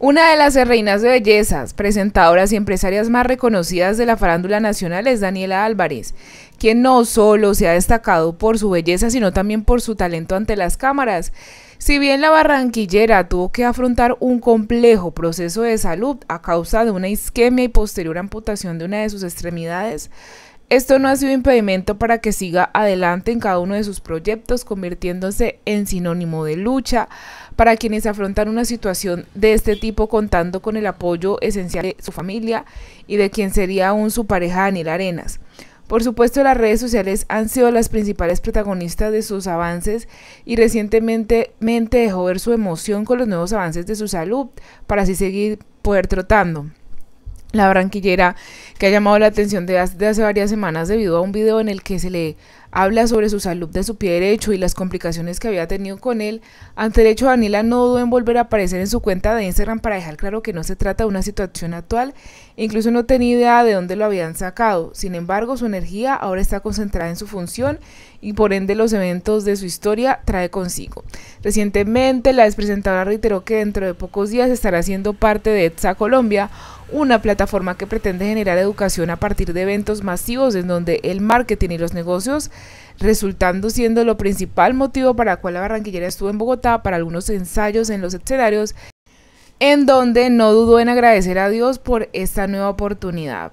Una de las reinas de bellezas, presentadoras y empresarias más reconocidas de la farándula nacional es Daniela Álvarez, quien no solo se ha destacado por su belleza, sino también por su talento ante las cámaras. Si bien la barranquillera tuvo que afrontar un complejo proceso de salud a causa de una isquemia y posterior amputación de una de sus extremidades, esto no ha sido impedimento para que siga adelante en cada uno de sus proyectos, convirtiéndose en sinónimo de lucha, para quienes afrontan una situación de este tipo contando con el apoyo esencial de su familia y de quien sería aún su pareja Daniel Arenas. Por supuesto, las redes sociales han sido las principales protagonistas de sus avances y recientemente dejó ver su emoción con los nuevos avances de su salud para así seguir poder trotando la branquillera que ha llamado la atención de hace, varias semanas debido a un video en el que se le habla sobre su salud de su pie derecho y las complicaciones que había tenido con él. Ante derecho hecho, Daniela no dudó en volver a aparecer en su cuenta de Instagram para dejar claro que no se trata de una situación actual, incluso no tenía idea de dónde lo habían sacado. Sin embargo, su energía ahora está concentrada en su función y por ende los eventos de su historia trae consigo. Recientemente, la expresentadora reiteró que dentro de pocos días estará siendo parte de ETSA Colombia, una plataforma que pretende generar educación a partir de eventos masivos en donde el marketing y los negocios resultando siendo lo principal motivo para el cual la barranquillera estuvo en Bogotá para algunos ensayos en los escenarios, en donde no dudó en agradecer a Dios por esta nueva oportunidad.